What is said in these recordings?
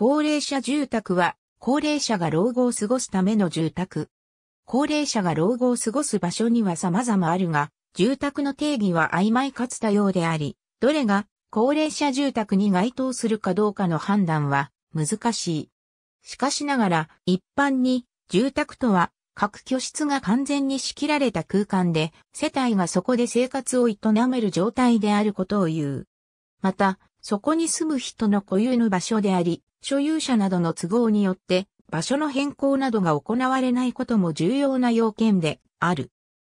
高齢者住宅は、高齢者が老後を過ごすための住宅。高齢者が老後を過ごす場所には様々あるが、住宅の定義は曖昧かつたようであり、どれが高齢者住宅に該当するかどうかの判断は難しい。しかしながら、一般に住宅とは各居室が完全に仕切られた空間で、世帯がそこで生活を営める状態であることを言う。また、そこに住む人の固有の場所であり、所有者などの都合によって場所の変更などが行われないことも重要な要件である。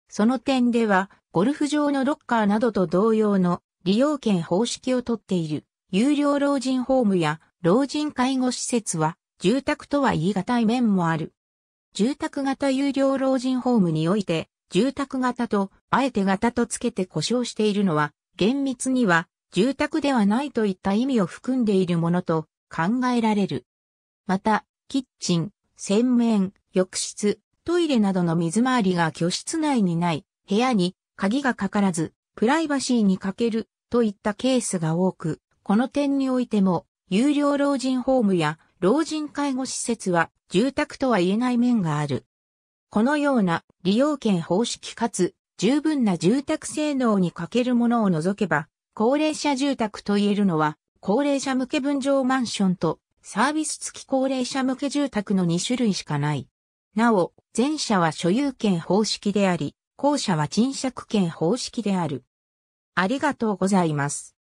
その点では、ゴルフ場のロッカーなどと同様の利用権方式をとっている有料老人ホームや老人介護施設は住宅とは言い難い面もある。住宅型有料老人ホームにおいて、住宅型とあえて型とつけて故障しているのは、厳密には住宅ではないといった意味を含んでいるものと考えられる。また、キッチン、洗面、浴室、トイレなどの水回りが居室内にない、部屋に鍵がかからず、プライバシーに欠けるといったケースが多く、この点においても、有料老人ホームや老人介護施設は住宅とは言えない面がある。このような利用権方式かつ十分な住宅性能に欠けるものを除けば、高齢者住宅と言えるのは、高齢者向け分譲マンションとサービス付き高齢者向け住宅の2種類しかない。なお、前者は所有権方式であり、後者は賃借権方式である。ありがとうございます。